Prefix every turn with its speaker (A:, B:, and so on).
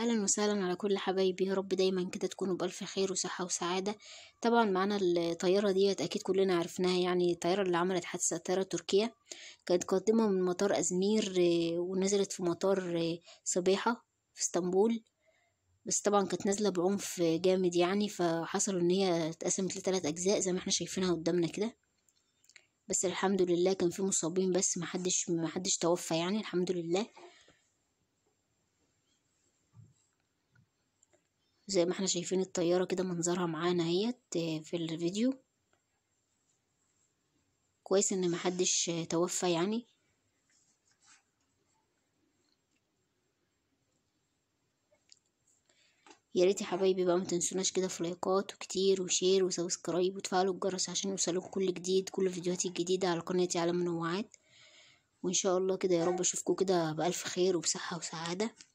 A: اهلا وسهلا على كل حبايبي يا رب دايما كده تكونوا بالف خير وصحه وسعاده طبعا معانا الطياره ديت اكيد كلنا عرفناها يعني الطياره اللي عملت حادثه الطياره التركيه كانت قادمه من مطار ازمير آه، ونزلت في مطار آه، صبيحه في اسطنبول بس طبعا كانت نازله بعنف جامد يعني فحصل ان هي اتقسمت لثلاث اجزاء زي ما احنا شايفينها قدامنا كده بس الحمد لله كان في مصابين بس محدش محدش توفى يعني الحمد لله زي ما احنا شايفين الطيارة كده منظرها معانا اهيت آه، في الفيديو كويس ان محدش آه، توفى يعني يا ريت يا حبايبي بقى ما تنسوناش كده في لايكات وكتير وشير وسبسكرايب وتفعلوا الجرس عشان يوصلوك كل جديد كل فيديوهاتي الجديدة على قناتي على منوعات وان شاء الله كده يا رب اشوفكم كده بألف خير وبصحة وسعادة